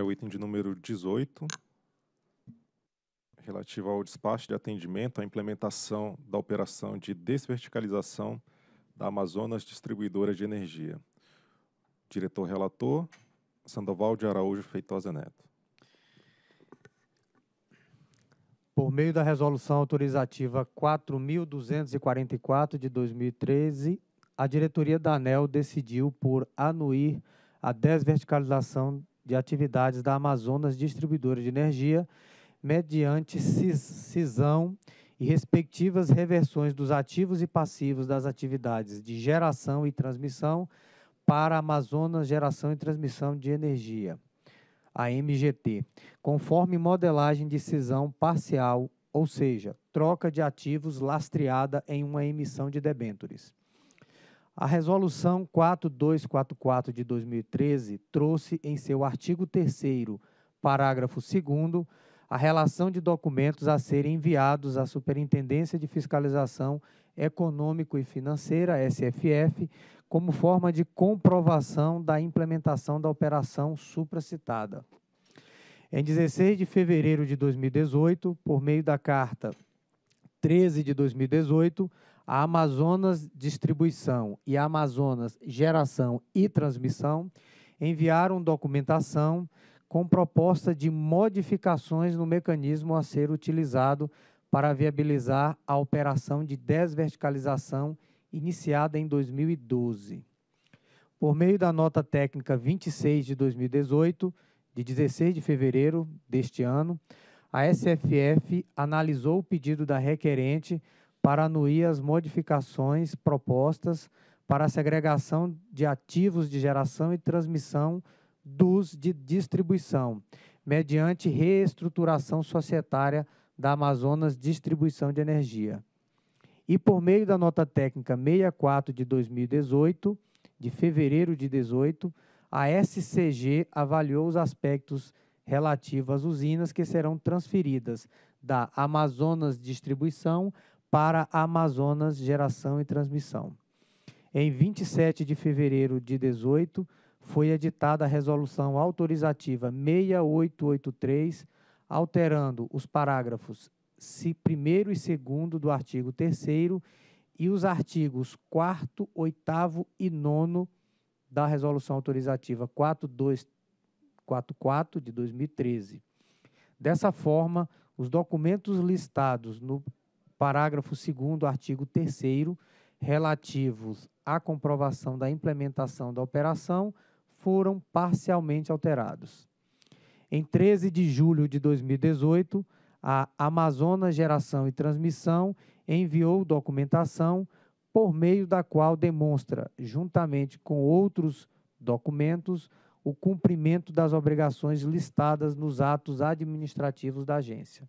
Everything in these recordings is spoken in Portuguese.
é o item de número 18, relativo ao despacho de atendimento à implementação da operação de desverticalização da Amazonas Distribuidora de Energia. Diretor relator, Sandoval de Araújo Feitosa Neto. Por meio da resolução autorizativa 4244 de 2013, a diretoria da ANEL decidiu por anuir a desverticalização de atividades da Amazonas Distribuidora de Energia, mediante cisão e respectivas reversões dos ativos e passivos das atividades de geração e transmissão para Amazonas Geração e Transmissão de Energia, a MGT, conforme modelagem de cisão parcial, ou seja, troca de ativos lastreada em uma emissão de debêntures. A Resolução 4244 de 2013 trouxe em seu artigo 3 parágrafo 2 a relação de documentos a serem enviados à Superintendência de Fiscalização Econômico e Financeira, SFF, como forma de comprovação da implementação da operação supracitada. Em 16 de fevereiro de 2018, por meio da carta 13 de 2018, a Amazonas Distribuição e a Amazonas Geração e Transmissão enviaram documentação com proposta de modificações no mecanismo a ser utilizado para viabilizar a operação de desverticalização iniciada em 2012. Por meio da nota técnica 26 de 2018, de 16 de fevereiro deste ano, a SFF analisou o pedido da requerente para anuir as modificações propostas para a segregação de ativos de geração e transmissão dos de distribuição, mediante reestruturação societária da Amazonas Distribuição de Energia. E por meio da nota técnica 64 de 2018, de fevereiro de 18, a SCG avaliou os aspectos relativos às usinas que serão transferidas da Amazonas Distribuição para Amazonas Geração e Transmissão. Em 27 de fevereiro de 18, foi editada a resolução autorizativa 6883, alterando os parágrafos 1 e 2 do artigo 3 e os artigos 4, 8 e 9 da resolução autorizativa 4244 de 2013. Dessa forma, os documentos listados no parágrafo 2 artigo 3 relativos à comprovação da implementação da operação foram parcialmente alterados. Em 13 de julho de 2018, a Amazonas Geração e Transmissão enviou documentação por meio da qual demonstra, juntamente com outros documentos, o cumprimento das obrigações listadas nos atos administrativos da agência.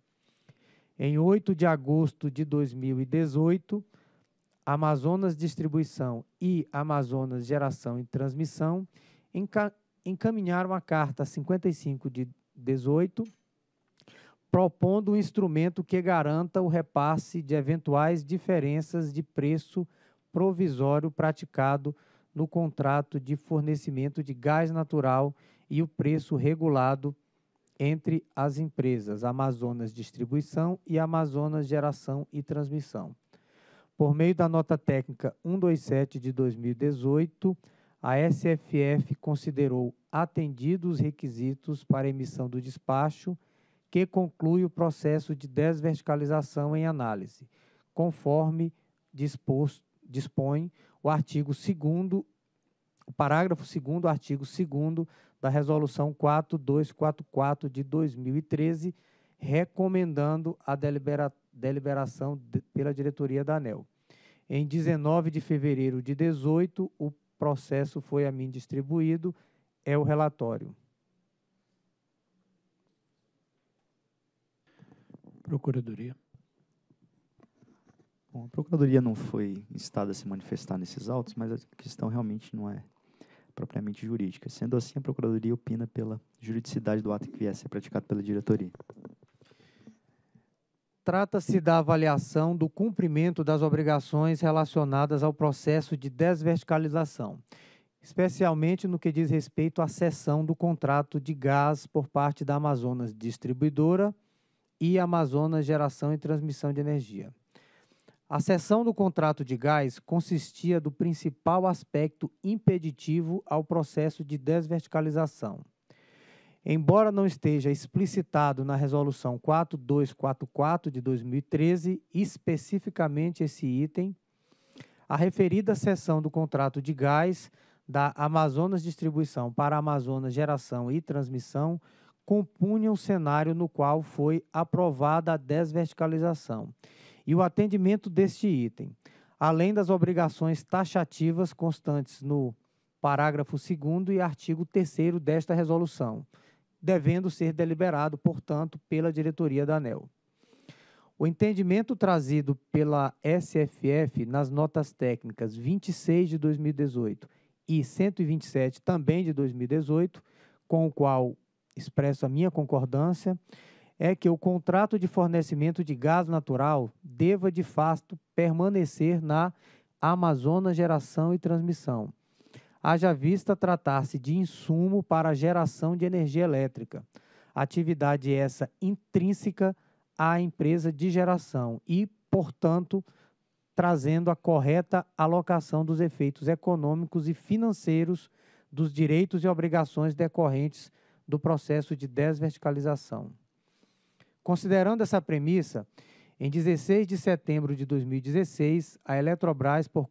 Em 8 de agosto de 2018, Amazonas Distribuição e Amazonas Geração e Transmissão encaminharam a carta 55 de 18, propondo um instrumento que garanta o repasse de eventuais diferenças de preço provisório praticado no contrato de fornecimento de gás natural e o preço regulado entre as empresas Amazonas Distribuição e Amazonas Geração e Transmissão. Por meio da nota técnica 127 de 2018, a SFF considerou atendidos os requisitos para emissão do despacho, que conclui o processo de desverticalização em análise, conforme dispõe o artigo 2 o parágrafo 2 artigo 2 da Resolução 4244 de 2013, recomendando a delibera deliberação de, pela diretoria da ANEL. Em 19 de fevereiro de 2018, o processo foi a mim distribuído, é o relatório. Procuradoria. Bom, a Procuradoria não foi instada a se manifestar nesses autos, mas a questão realmente não é propriamente jurídica. Sendo assim, a Procuradoria opina pela juridicidade do ato que viesse a ser praticado pela diretoria. Trata-se da avaliação do cumprimento das obrigações relacionadas ao processo de desverticalização, especialmente no que diz respeito à cessão do contrato de gás por parte da Amazonas Distribuidora e Amazonas Geração e Transmissão de Energia. A cessão do contrato de gás consistia do principal aspecto impeditivo ao processo de desverticalização. Embora não esteja explicitado na Resolução 4244 de 2013 especificamente esse item, a referida cessão do contrato de gás da Amazonas Distribuição para Amazonas Geração e Transmissão compunha um cenário no qual foi aprovada a desverticalização e o atendimento deste item, além das obrigações taxativas constantes no parágrafo 2 e artigo 3 desta resolução, devendo ser deliberado, portanto, pela diretoria da ANEL. O entendimento trazido pela SFF nas notas técnicas 26 de 2018 e 127 também de 2018, com o qual expresso a minha concordância, é que o contrato de fornecimento de gás natural deva de fato permanecer na Amazonas Geração e Transmissão. Haja vista tratar-se de insumo para a geração de energia elétrica, atividade essa intrínseca à empresa de geração e, portanto, trazendo a correta alocação dos efeitos econômicos e financeiros dos direitos e obrigações decorrentes do processo de desverticalização. Considerando essa premissa, em 16 de setembro de 2016, a Eletrobras, por,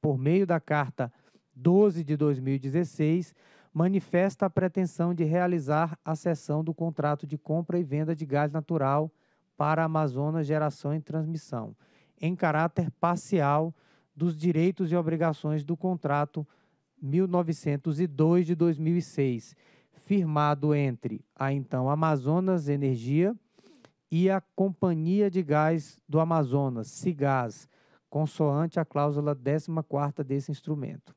por meio da Carta 12 de 2016, manifesta a pretensão de realizar a cessão do contrato de compra e venda de gás natural para a Amazonas Geração e Transmissão, em caráter parcial dos direitos e obrigações do contrato 1902 de 2006, firmado entre a então Amazonas Energia e a Companhia de Gás do Amazonas, CIGAS, consoante a cláusula 14 desse instrumento.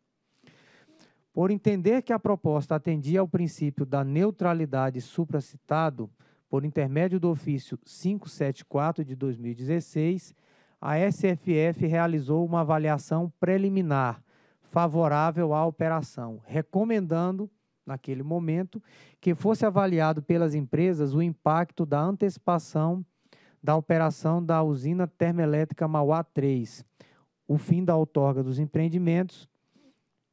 Por entender que a proposta atendia ao princípio da neutralidade supracitado, por intermédio do ofício 574 de 2016, a SFF realizou uma avaliação preliminar favorável à operação, recomendando naquele momento, que fosse avaliado pelas empresas o impacto da antecipação da operação da usina termoelétrica Mauá 3, o fim da outorga dos empreendimentos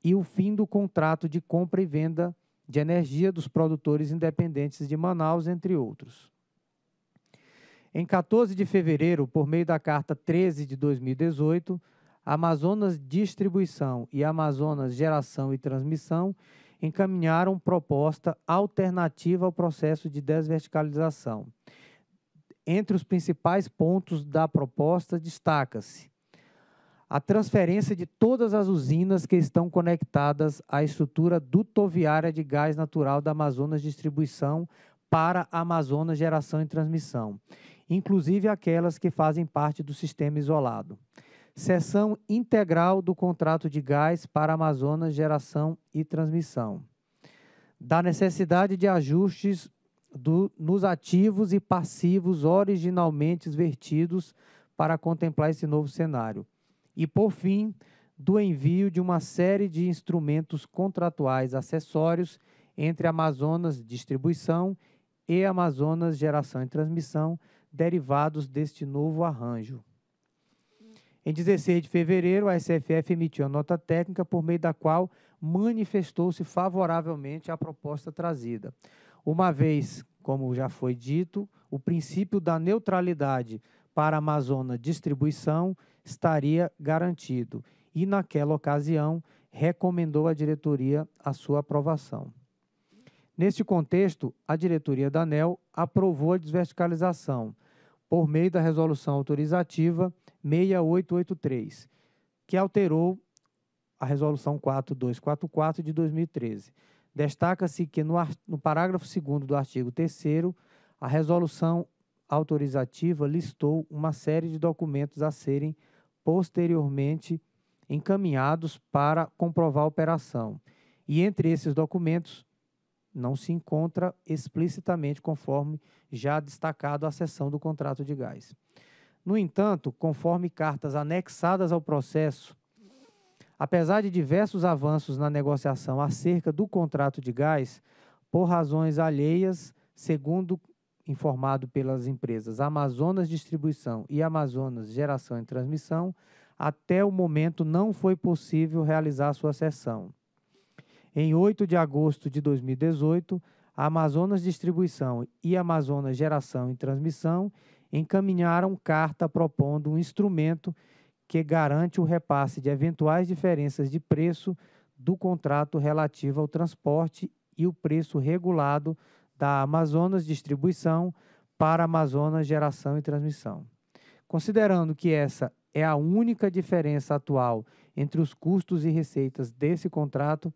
e o fim do contrato de compra e venda de energia dos produtores independentes de Manaus, entre outros. Em 14 de fevereiro, por meio da Carta 13 de 2018, Amazonas Distribuição e Amazonas Geração e Transmissão encaminharam proposta alternativa ao processo de desverticalização. Entre os principais pontos da proposta destaca-se a transferência de todas as usinas que estão conectadas à estrutura dutoviária de gás natural da Amazonas Distribuição para a Amazonas Geração e Transmissão, inclusive aquelas que fazem parte do sistema isolado. Seção integral do contrato de gás para Amazonas Geração e Transmissão. Da necessidade de ajustes do, nos ativos e passivos originalmente vertidos para contemplar esse novo cenário. E, por fim, do envio de uma série de instrumentos contratuais acessórios entre Amazonas Distribuição e Amazonas Geração e Transmissão, derivados deste novo arranjo. Em 16 de fevereiro, a SFF emitiu a nota técnica por meio da qual manifestou-se favoravelmente à proposta trazida. Uma vez, como já foi dito, o princípio da neutralidade para a Amazônia Distribuição estaria garantido e, naquela ocasião, recomendou à diretoria a sua aprovação. Neste contexto, a diretoria da ANEL aprovou a desverticalização por meio da resolução autorizativa 6883, que alterou a Resolução 4244 de 2013. Destaca-se que no, no parágrafo 2 do artigo 3 a resolução autorizativa listou uma série de documentos a serem posteriormente encaminhados para comprovar a operação. E entre esses documentos não se encontra explicitamente conforme já destacado a sessão do contrato de gás. No entanto, conforme cartas anexadas ao processo, apesar de diversos avanços na negociação acerca do contrato de gás, por razões alheias, segundo informado pelas empresas Amazonas Distribuição e Amazonas Geração e Transmissão, até o momento não foi possível realizar sua sessão. Em 8 de agosto de 2018, a Amazonas Distribuição e Amazonas Geração e Transmissão encaminharam carta propondo um instrumento que garante o repasse de eventuais diferenças de preço do contrato relativo ao transporte e o preço regulado da Amazonas Distribuição para Amazonas Geração e Transmissão. Considerando que essa é a única diferença atual entre os custos e receitas desse contrato,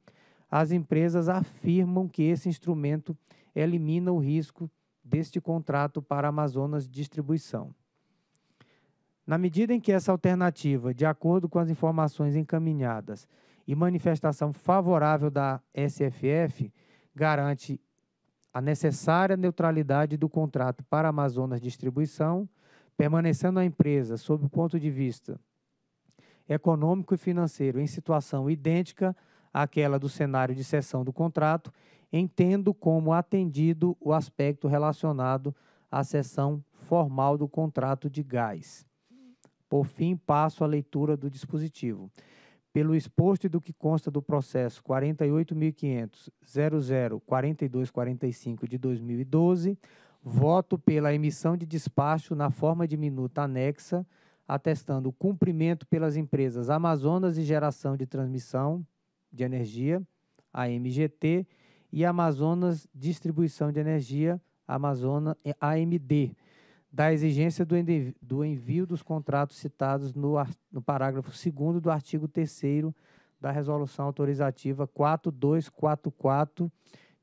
as empresas afirmam que esse instrumento elimina o risco deste contrato para Amazonas Distribuição. Na medida em que essa alternativa, de acordo com as informações encaminhadas e manifestação favorável da SFF, garante a necessária neutralidade do contrato para Amazonas Distribuição, permanecendo a empresa, sob o ponto de vista econômico e financeiro, em situação idêntica àquela do cenário de cessão do contrato, entendo como atendido o aspecto relacionado à cessão formal do contrato de gás. Por fim, passo à leitura do dispositivo. Pelo exposto e do que consta do processo 48.500.004245 de 2012, voto pela emissão de despacho na forma de minuta anexa, atestando o cumprimento pelas empresas Amazonas e Geração de Transmissão de Energia, a MGT, e Amazonas Distribuição de Energia, Amazona, é, AMD, da exigência do envio, do envio dos contratos citados no, no parágrafo 2 do artigo 3 da Resolução Autorizativa 4244,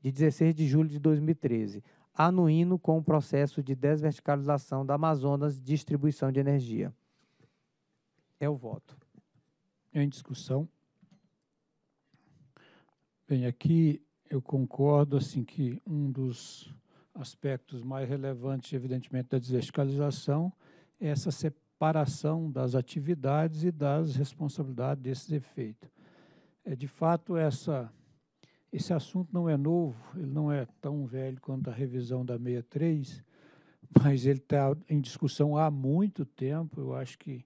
de 16 de julho de 2013, anuindo com o processo de desverticalização da Amazonas Distribuição de Energia. É o voto. Em discussão. Bem, aqui eu concordo assim que um dos aspectos mais relevantes, evidentemente, da desverticalização é essa separação das atividades e das responsabilidades desses efeitos. É, de fato, essa, esse assunto não é novo, ele não é tão velho quanto a revisão da 63, mas ele está em discussão há muito tempo. Eu acho que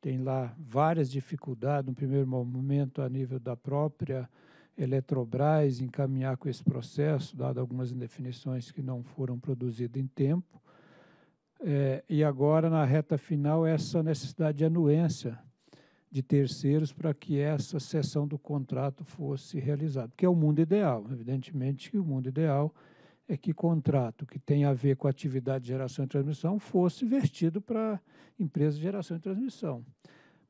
tem lá várias dificuldades, no primeiro momento, a nível da própria Eletrobras encaminhar com esse processo, dado algumas indefinições que não foram produzidas em tempo. É, e agora, na reta final, essa necessidade de anuência de terceiros para que essa sessão do contrato fosse realizada, que é o mundo ideal. Evidentemente que o mundo ideal é que contrato que tem a ver com atividade de geração e transmissão fosse vertido para empresa de geração e transmissão.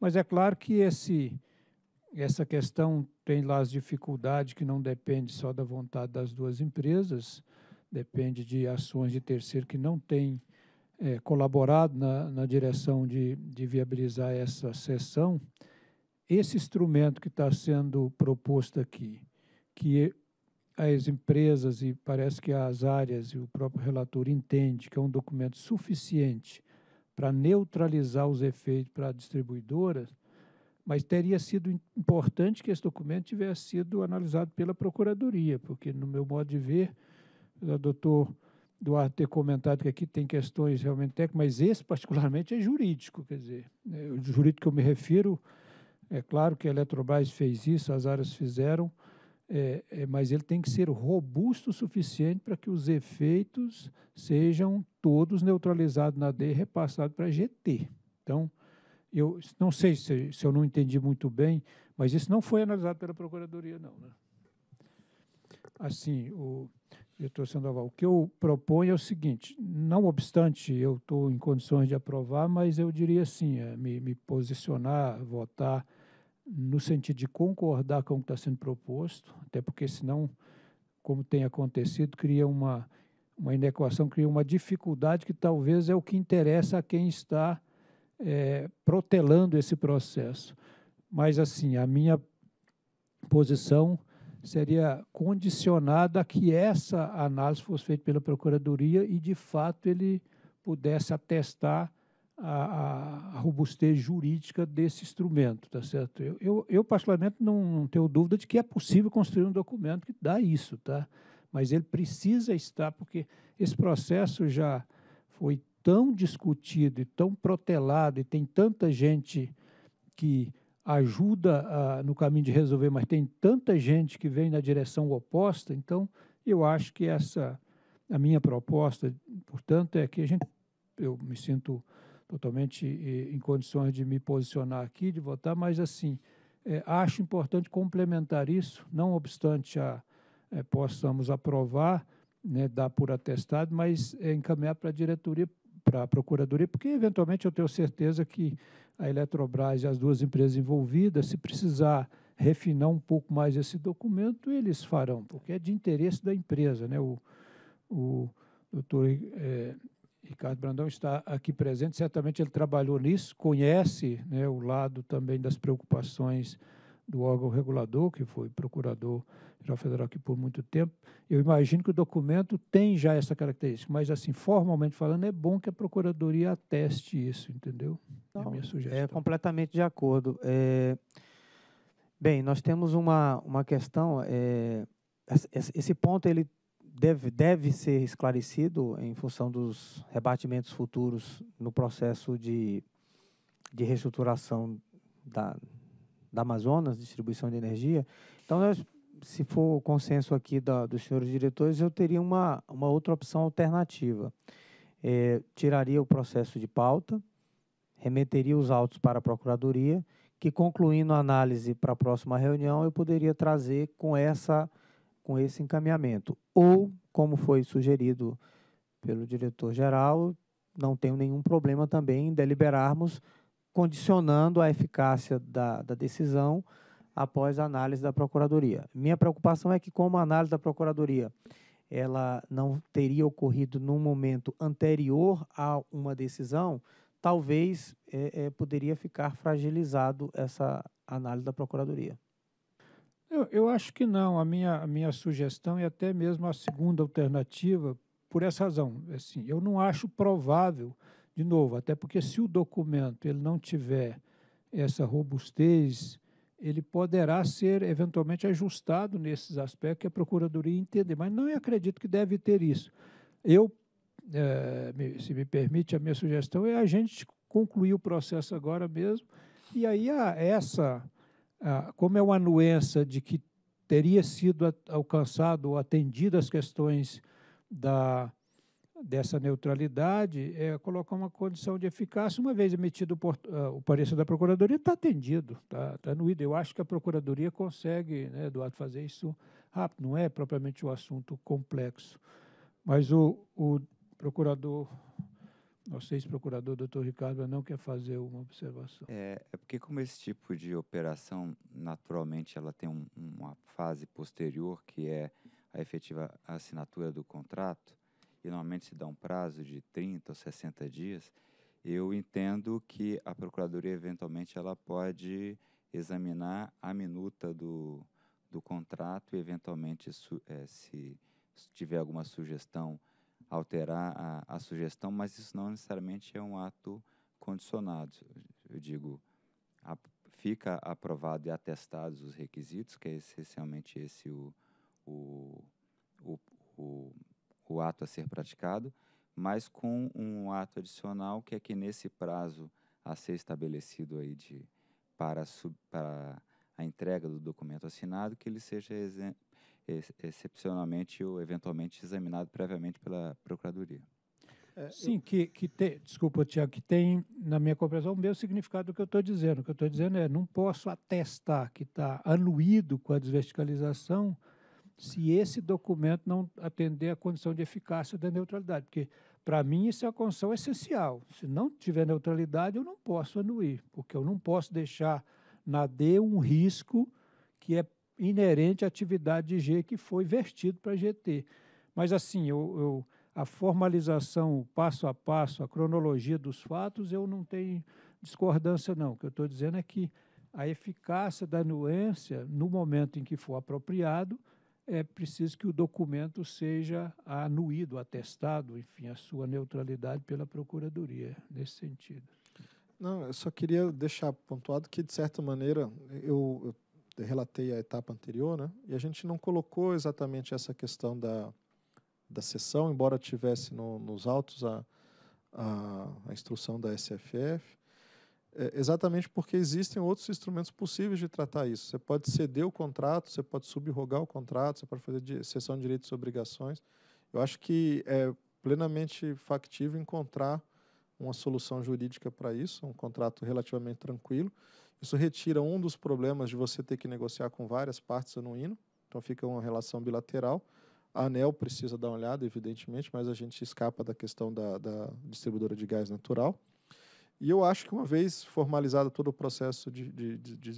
Mas é claro que esse essa questão tem lá as dificuldades que não depende só da vontade das duas empresas, depende de ações de terceiro que não têm é, colaborado na, na direção de, de viabilizar essa sessão. Esse instrumento que está sendo proposto aqui, que as empresas e parece que as áreas e o próprio relator entende que é um documento suficiente para neutralizar os efeitos para a distribuidora, mas teria sido importante que esse documento tivesse sido analisado pela Procuradoria, porque, no meu modo de ver, o doutor Duarte ter comentado que aqui tem questões realmente técnicas, mas esse, particularmente, é jurídico. Quer dizer, né, o jurídico que eu me refiro, é claro que a Eletrobras fez isso, as áreas fizeram, é, é, mas ele tem que ser robusto o suficiente para que os efeitos sejam todos neutralizados na D e repassados para a GT. Então, eu não sei se, se eu não entendi muito bem, mas isso não foi analisado pela Procuradoria, não. Né? Assim, o diretor Sandoval, o que eu proponho é o seguinte, não obstante eu estou em condições de aprovar, mas eu diria assim, é, me, me posicionar, votar no sentido de concordar com o que está sendo proposto, até porque senão, como tem acontecido, cria uma, uma inequação, cria uma dificuldade que talvez é o que interessa a quem está é, protelando esse processo. Mas, assim, a minha posição seria condicionada a que essa análise fosse feita pela Procuradoria e, de fato, ele pudesse atestar a, a robustez jurídica desse instrumento, tá certo? Eu, eu, eu, particularmente, não tenho dúvida de que é possível construir um documento que dá isso, tá? Mas ele precisa estar, porque esse processo já foi tão discutido e tão protelado, e tem tanta gente que ajuda a, ah, no caminho de resolver, mas tem tanta gente que vem na direção oposta, então eu acho que essa a minha proposta, portanto, é que a gente eu me sinto totalmente eh, em condições de me posicionar aqui, de votar, mas assim é, acho importante complementar isso, não obstante a é, possamos aprovar, né, dar por atestado, mas é, encaminhar para a diretoria para a Procuradoria, porque eventualmente eu tenho certeza que a Eletrobras e as duas empresas envolvidas, se precisar refinar um pouco mais esse documento, eles farão, porque é de interesse da empresa. Né? O, o doutor é, Ricardo Brandão está aqui presente, certamente ele trabalhou nisso, conhece né, o lado também das preocupações do órgão regulador, que foi procurador-geral federal aqui por muito tempo. Eu imagino que o documento tem já essa característica, mas, assim, formalmente falando, é bom que a procuradoria ateste isso, entendeu? Não, é a minha sugestão. É completamente de acordo. É, bem, nós temos uma, uma questão... É, esse ponto ele deve, deve ser esclarecido em função dos rebatimentos futuros no processo de, de reestruturação da, da Amazonas, distribuição de energia. Então, nós, se for o consenso aqui da, dos senhores diretores, eu teria uma, uma outra opção alternativa. É, tiraria o processo de pauta, remeteria os autos para a Procuradoria, que concluindo a análise para a próxima reunião, eu poderia trazer com, essa, com esse encaminhamento. Ou, como foi sugerido pelo diretor-geral, não tenho nenhum problema também em deliberarmos condicionando a eficácia da, da decisão após a análise da Procuradoria. Minha preocupação é que, como a análise da Procuradoria ela não teria ocorrido num momento anterior a uma decisão, talvez é, é, poderia ficar fragilizado essa análise da Procuradoria. Eu, eu, acho que não. A minha, a minha sugestão e até mesmo a segunda alternativa, por essa razão. É assim, eu não acho provável de novo, até porque se o documento ele não tiver essa robustez, ele poderá ser eventualmente ajustado nesses aspectos que a Procuradoria entender, mas não acredito que deve ter isso. Eu, é, se me permite, a minha sugestão é a gente concluir o processo agora mesmo, e aí a, essa, a, como é uma anuência de que teria sido alcançado ou atendido as questões da dessa neutralidade é colocar uma condição de eficácia, uma vez emitido o, ah, parecer da Procuradoria, está atendido, está tá, tá Eu acho que a Procuradoria consegue, né, Eduardo, fazer isso rápido, não é propriamente um assunto complexo. Mas o, o procurador, nosso ex-procurador, doutor Ricardo, não quer fazer uma observação. É, é, porque como esse tipo de operação, naturalmente, ela tem um, uma fase posterior, que é a efetiva assinatura do contrato, e normalmente se dá um prazo de 30 ou 60 dias, eu entendo que a Procuradoria, eventualmente, ela pode examinar a minuta do, do contrato e, eventualmente, su, é, se, tiver alguma sugestão, alterar a, a sugestão, mas isso não necessariamente é um ato condicionado. Eu digo, a, fica aprovado e atestados os requisitos, que é essencialmente esse o, o, o, o o ato a ser praticado, mas com um ato adicional que é que nesse prazo a ser estabelecido aí de, para, sub, para a entrega do documento assinado, que ele seja ex, excepcionalmente ou eventualmente examinado previamente pela Procuradoria. É, Sim, eu... que, que tem, desculpa, Tiago, que tem, na minha compreensão, o mesmo significado do que eu estou dizendo. O que eu estou dizendo é, não posso atestar que está anuído com a desverticalização, se esse documento não atender à condição de eficácia da neutralidade, porque para mim isso é a condição essencial. Se não tiver neutralidade, eu não posso anuir, porque eu não posso deixar na D um risco que é inerente à atividade de G que foi vertido para GT. Mas assim, eu, eu, a formalização, o passo a passo, a cronologia dos fatos, eu não tenho discordância não. O que eu estou dizendo é que a eficácia da anuência, no momento em que for apropriado, é preciso que o documento seja anuído, atestado, enfim, a sua neutralidade pela Procuradoria, nesse sentido. Não, eu só queria deixar pontuado que, de certa maneira, eu, eu relatei a etapa anterior, né? e a gente não colocou exatamente essa questão da, da sessão, embora tivesse no, nos autos a, a, a instrução da SFF, é, exatamente porque existem outros instrumentos possíveis de tratar isso. Você pode ceder o contrato, você pode subrogar o contrato, você pode fazer cessão de direitos e obrigações. Eu acho que é plenamente factível encontrar uma solução jurídica para isso, um contrato relativamente tranquilo. Isso retira um dos problemas de você ter que negociar com várias partes no hino, então fica uma relação bilateral. A ANEL precisa dar uma olhada, evidentemente, mas a gente escapa da questão da, da distribuidora de gás natural. E eu acho que uma vez formalizado todo o processo de, de, de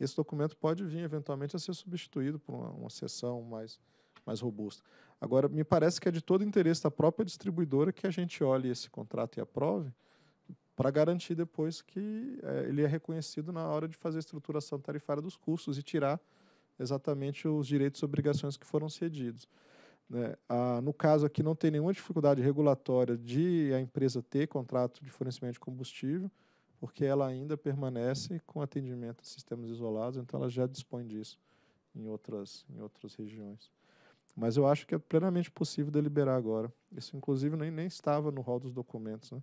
esse documento pode vir eventualmente a ser substituído por uma, uma mais, mais robusta. Agora, me parece que é de todo interesse da própria distribuidora que a gente olhe esse contrato e aprove, para garantir depois que é, ele é reconhecido na hora de fazer a estruturação tarifária dos custos e tirar exatamente os direitos e obrigações que foram cedidos. Né? Ah, no caso aqui, não tem nenhuma dificuldade regulatória de a empresa ter contrato de fornecimento de combustível, porque ela ainda permanece com atendimento a sistemas isolados, então ela já dispõe disso em outras, em outras regiões. Mas eu acho que é plenamente possível deliberar agora. Isso, inclusive, nem, nem estava no rol dos documentos. Né?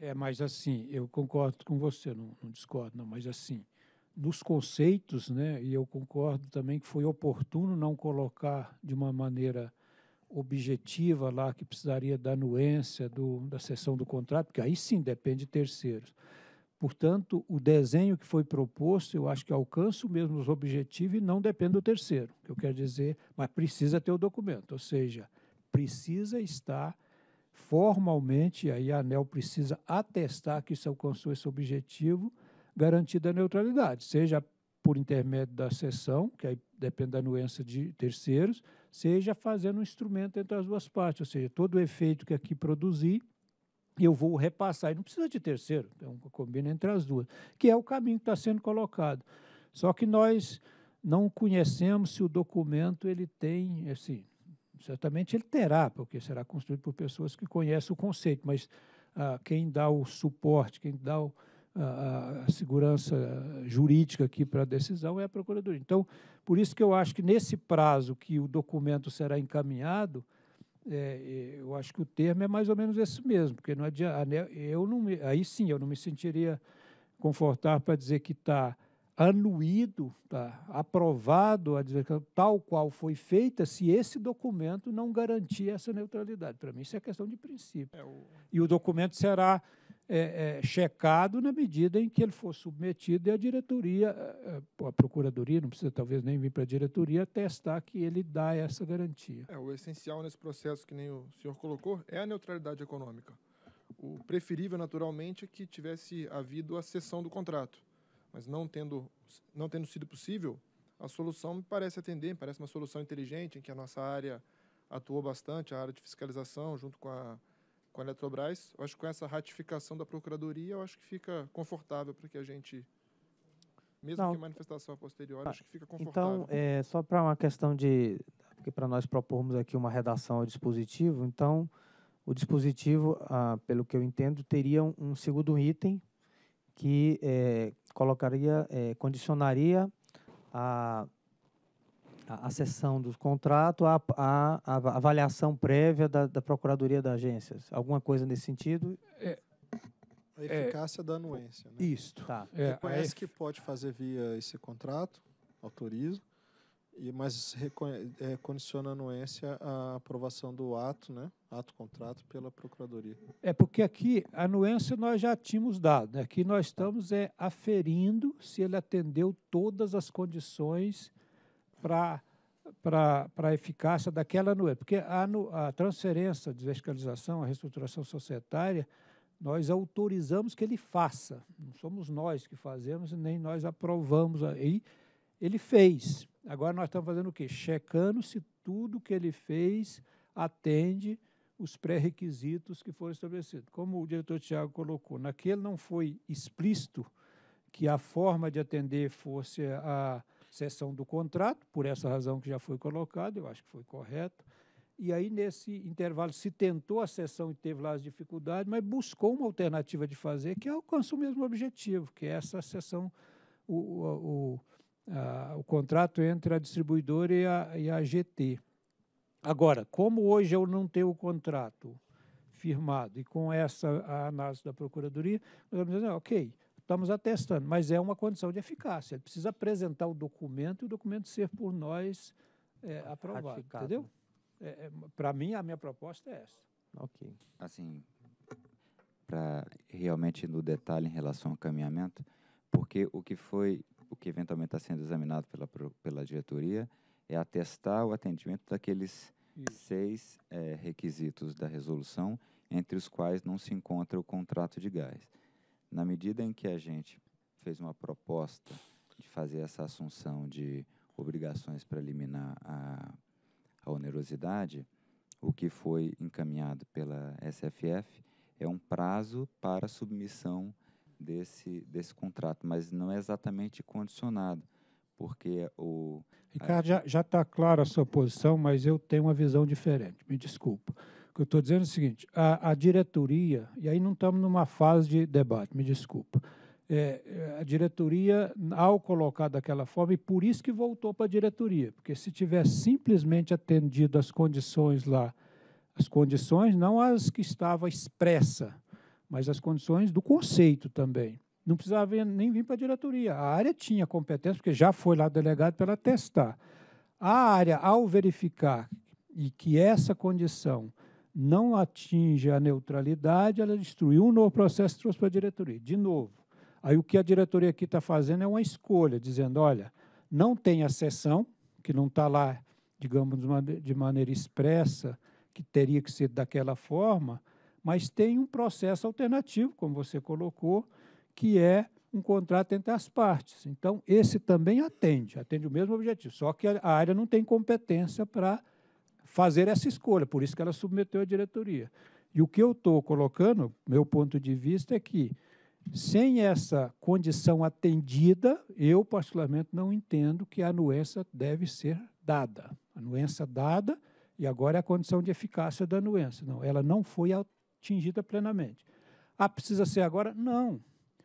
É, mas assim, eu concordo com você, não, não discordo, não, mas assim, nos conceitos, né, e eu concordo também que foi oportuno não colocar de uma maneira objetiva lá que precisaria da anuência do, da sessão do contrato, porque aí sim depende de terceiros. Portanto, o desenho que foi proposto, eu acho que alcança o mesmo objetivo e não depende do terceiro, que eu quero dizer, mas precisa ter o documento, ou seja, precisa estar formalmente, aí a ANEL precisa atestar que isso alcançou esse objetivo, garantida a neutralidade, seja por intermédio da sessão, que aí depende da anuência de terceiros, seja fazendo um instrumento entre as duas partes, ou seja, todo o efeito que aqui produzi, eu vou repassar. E não precisa de terceiro, então combina entre as duas, que é o caminho que está sendo colocado. Só que nós não conhecemos se o documento ele tem, assim, certamente ele terá, porque será construído por pessoas que conhecem o conceito, mas ah, quem dá o suporte, quem dá o, a, a segurança jurídica aqui para a decisão é a Procuradoria. Então, por isso que eu acho que nesse prazo que o documento será encaminhado, é, é eu acho que o termo é mais ou menos esse mesmo, porque não adianta, eu não, aí sim eu não me sentiria confortável para dizer que está anuído, tá, aprovado a desveiculação tal qual foi feita, se esse documento não garantir essa neutralidade. Para mim, isso é questão de princípio. É o... E o documento será é, é, checado na medida em que ele for submetido e a diretoria, é, é, a, procuradoria, não precisa talvez nem vir para a diretoria, testar que ele dá essa garantia. É, o essencial nesse processo, que nem o senhor colocou, é a neutralidade econômica. O preferível, naturalmente, é que tivesse havido a cessão do contrato, mas não tendo, não tendo sido possível, a solução me parece atender, me parece uma solução inteligente, em que a nossa área atuou bastante, a área de fiscalização, junto com a com a Eletrobras. Eu acho que com essa ratificação da Procuradoria, eu acho que fica confortável para que a gente, mesmo Não. que manifestação posterior, tá. acho que fica então, confortável. Então, é, só para uma questão de. Porque para nós propormos aqui uma redação ao dispositivo, então, o dispositivo, ah, pelo que eu entendo, teria um segundo item que é, colocaria, é, condicionaria a a, sessão do contrato, a, a, a avaliação prévia da, da, Procuradoria da Agência? Alguma coisa nesse sentido? É, a eficácia é, da anuência. Né? Isto. Tá. É, reconhece que pode fazer via esse contrato, autorizo e, mas é, condiciona a anuência à aprovação do ato, né? ato contrato pela Procuradoria. É porque aqui a anuência nós já tínhamos dado. Né? Aqui nós estamos é, aferindo se ele atendeu todas as condições para para a eficácia daquela anuidade. Porque a, a transferência de verticalização, a reestruturação societária, nós autorizamos que ele faça. Não somos nós que fazemos, nem nós aprovamos. Aí ele fez. Agora nós estamos fazendo o quê? Checando se tudo que ele fez atende os pré-requisitos que foram estabelecidos. Como o diretor Tiago colocou, naquele não foi explícito que a forma de atender fosse a cessão do contrato, por essa razão que já foi colocada, eu acho que foi correto. E aí, nesse intervalo, se tentou a cessão e teve lá as dificuldades, mas buscou uma alternativa de fazer que alcança é o mesmo objetivo, que é essa cessão, o, o, o, a, o contrato entre a distribuidora e a, e a GT. Agora, como hoje eu não tenho o contrato firmado e com essa a análise da Procuradoria, nós vamos dizer, ok, estamos atestando, mas é uma condição de eficácia. Ele precisa apresentar o documento e o documento ser por nós é, ah, aprovado. Ratificado. Entendeu? É, é para mim, a minha proposta é essa. Ok. Assim, para realmente no detalhe em relação ao caminhamento, porque o que foi, o que eventualmente está sendo examinado pela, pela diretoria é atestar o atendimento daqueles Isso. seis é, requisitos da resolução, entre os quais não se encontra o contrato de gás. Na medida em que a gente fez uma proposta de fazer essa assunção de obrigações para eliminar a, a onerosidade, o que foi encaminhado pela SFF é um prazo para submissão desse, desse contrato, mas não é exatamente condicionado, porque o. Ricardo, já está clara a sua posição, mas eu tenho uma visão diferente, me desculpa que eu estou dizendo é o seguinte: a, a diretoria, e aí não estamos numa fase de debate, me desculpa. É, a diretoria, ao colocar daquela forma, e por isso que voltou para a diretoria, porque se tivesse simplesmente atendido as condições lá, as condições não as que estava expressa, mas as condições do conceito também. Não precisava nem vir para a diretoria. A área tinha competência, porque já foi lá delegado para ela testar. A área, ao verificar e que essa condição não atinge a neutralidade, ela destruiu um novo processo e trouxe para a diretoria. De novo, aí o que a diretoria aqui está fazendo é uma escolha, dizendo, olha, não tem a sessão, que não está lá, digamos, de maneira expressa, que teria que ser daquela forma, mas tem um processo alternativo, como você colocou, que é um contrato entre as partes. Então, esse também atende, atende o mesmo objetivo, só que a área não tem competência para fazer essa escolha, por isso que ela submeteu à diretoria. E o que eu estou colocando, meu ponto de vista, é que sem essa condição atendida, eu particularmente não entendo que a anuência deve ser dada. A anuência dada e agora é a condição de eficácia da anuência. Não, ela não foi atingida plenamente. Ah, precisa ser agora? Não.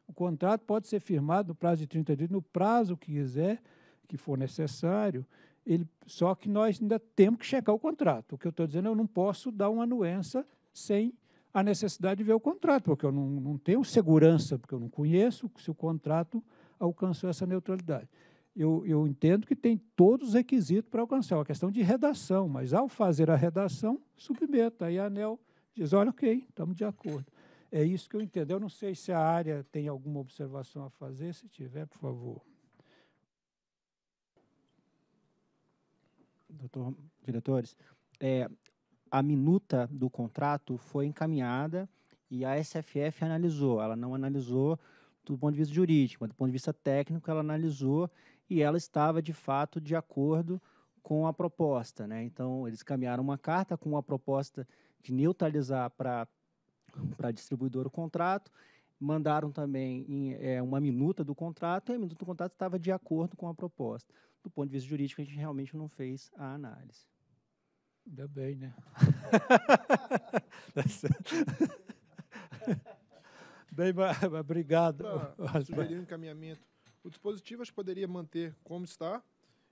O contrato pode ser firmado no prazo de 30 dias, no prazo que quiser, que for necessário, ele, só que nós ainda temos que checar o contrato. O que eu estou dizendo, é eu não posso dar uma anuência sem a necessidade de ver o contrato, porque eu não, não tenho segurança, porque eu não conheço se o contrato alcançou essa neutralidade. Eu, eu entendo que tem todos os requisitos para alcançar, é uma questão de redação, mas ao fazer a redação, submeta. Aí a ANEL diz: olha, ok, estamos de acordo. É isso que eu entendo. Eu não sei se a área tem alguma observação a fazer, se tiver, por favor. doutor, diretores, é, a minuta do contrato foi encaminhada e a SFF analisou. Ela não analisou do ponto de vista jurídico, mas do ponto de vista técnico ela analisou e ela estava de fato de acordo com a proposta, né? Então eles caminharam uma carta com a proposta de neutralizar para para distribuidor o contrato, mandaram também em, é, uma minuta do contrato e a minuta do contrato estava de acordo com a proposta do ponto de vista jurídico, a gente realmente não fez a análise. Ainda bem, né? bem, obrigado. Pra um encaminhamento. O dispositivo poderia manter como está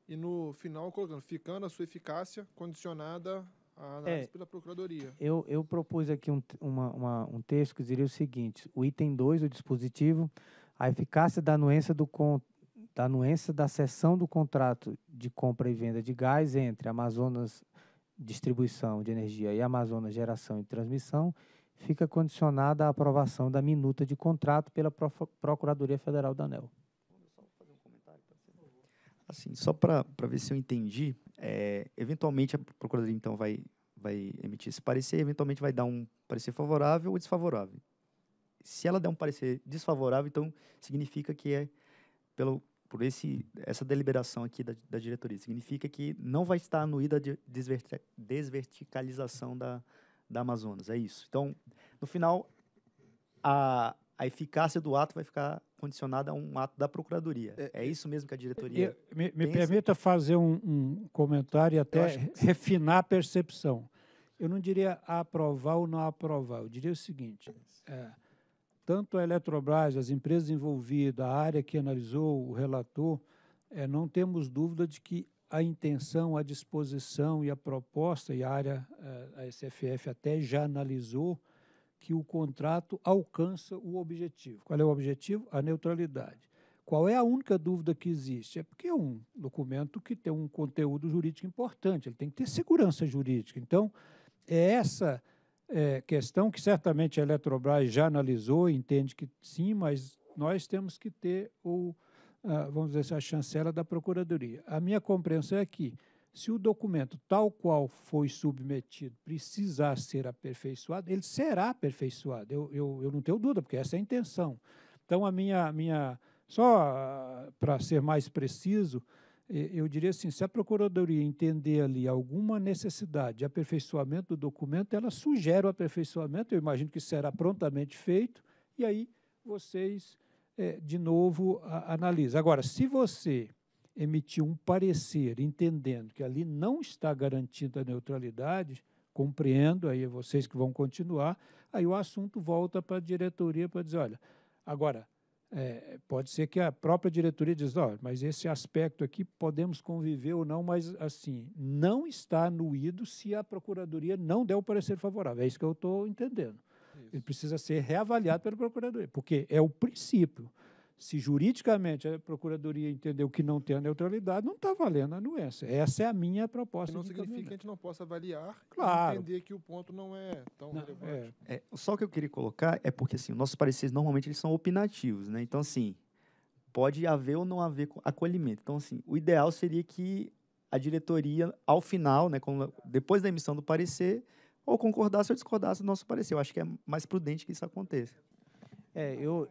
e, no final, colocando, ficando a sua eficácia condicionada à análise é, pela Procuradoria. Eu, eu propus aqui um, uma, uma, um texto que diria o seguinte: o item 2 do dispositivo, a eficácia da anuência do, da anuência da cessão do contrato de compra e venda de gás entre Amazonas Distribuição de Energia e Amazonas Geração e Transmissão fica condicionada à aprovação da minuta de contrato pela Procuradoria Federal da ANEL. Assim, só para ver se eu entendi, é, eventualmente a Procuradoria então vai, vai emitir esse parecer, eventualmente vai dar um parecer favorável ou desfavorável. Se ela der um parecer desfavorável, então significa que é pelo por esse, essa deliberação aqui da, da diretoria. Significa que não vai estar anuída a desverticalização da, da Amazonas. É isso. Então, no final, a, a eficácia do ato vai ficar condicionada a um ato da Procuradoria. É, é, é isso mesmo que a é, diretoria. Eu, me, me permita fazer um, um, comentário e até que... refinar a percepção. Eu não diria aprovar ou não aprovar, eu diria o seguinte. É, tanto a Eletrobras, as empresas envolvidas, a área que analisou, o relator, é, não temos dúvida de que a intenção, a disposição e a proposta, e a área, é, a SFF até já analisou, que o contrato alcança o objetivo. Qual é o objetivo? A neutralidade. Qual é a única dúvida que existe? É porque é um documento que tem um conteúdo jurídico importante, ele tem que ter segurança jurídica. Então, é essa é, questão que certamente a Eletrobras já analisou, entende que sim, mas nós temos que ter o, a, vamos dizer, assim, a chancela da Procuradoria. A minha compreensão é que se o documento tal qual foi submetido precisar ser aperfeiçoado, ele será aperfeiçoado. Eu, eu, eu não tenho dúvida, porque essa é a intenção. Então, a minha. minha só ah, para ser mais preciso, eu diria assim, se a Procuradoria entender ali alguma necessidade de aperfeiçoamento do documento, ela sugere o aperfeiçoamento, eu imagino que será prontamente feito, e aí vocês, é, de novo, analisam. Agora, se você emitir um parecer entendendo que ali não está garantida a neutralidade, compreendo, aí é vocês que vão continuar, aí o assunto volta para a diretoria para dizer, olha, agora é, pode ser que a própria diretoria diz, ó, oh, mas esse aspecto aqui podemos conviver ou não, mas assim, não está anuído se a procuradoria não der o parecer favorável. É isso que eu estou entendendo. Isso. Ele precisa ser reavaliado pela procuradoria, porque é o princípio se juridicamente a Procuradoria entendeu que não tem a neutralidade, não está valendo a anuência. Essa é a minha proposta. Não significa que a gente não possa avaliar claro. e entender que o ponto não é tão não, relevante. É. É, só o que eu queria colocar é porque assim, nossos pareceres normalmente eles são opinativos, né? Então, assim, pode haver ou não haver acolhimento. Então, assim, o ideal seria que a diretoria, ao final, né, depois da emissão do parecer, ou concordasse ou discordasse do nosso parecer. Eu acho que é mais prudente que isso aconteça. É, eu,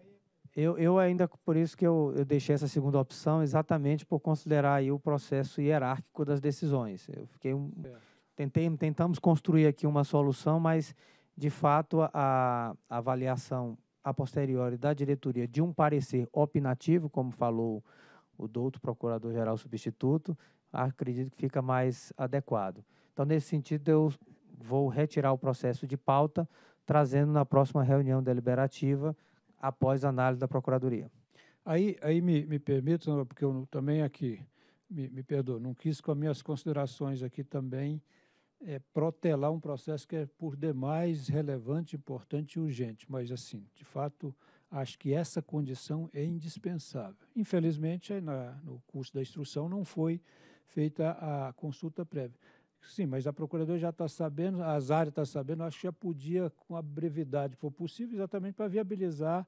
eu, eu ainda, por isso que eu, eu deixei essa segunda opção, exatamente por considerar aí o processo hierárquico das decisões. Eu fiquei... Um, é. tentei, tentamos construir aqui uma solução, mas, de fato, a, a avaliação a posteriori da diretoria de um parecer opinativo, como falou o douto procurador-geral substituto, acredito que fica mais adequado. Então, nesse sentido, eu vou retirar o processo de pauta, trazendo na próxima reunião deliberativa após análise da Procuradoria. Aí, aí me, me permitam, porque eu também aqui, me, me perdoe, não quis com as minhas considerações aqui também é, protelar um processo que é por demais relevante, importante e urgente, mas assim, de fato, acho que essa condição é indispensável. Infelizmente, na, no curso da instrução não foi feita a consulta prévia. Sim, mas a procuradora já está sabendo, a Zara está sabendo, acho que já podia, com a brevidade que for possível, exatamente para viabilizar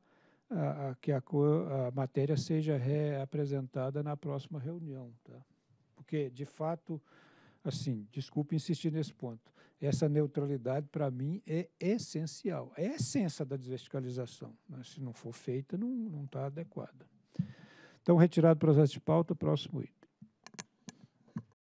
a, a, que a, a, matéria seja reapresentada na próxima reunião. Tá? Porque, de fato, assim, desculpe insistir nesse ponto, essa neutralidade, para mim, é essencial, é a essência da desverticalização. Né? Se não for feita, não está adequada. Então, retirado o processo de pauta, próximo item.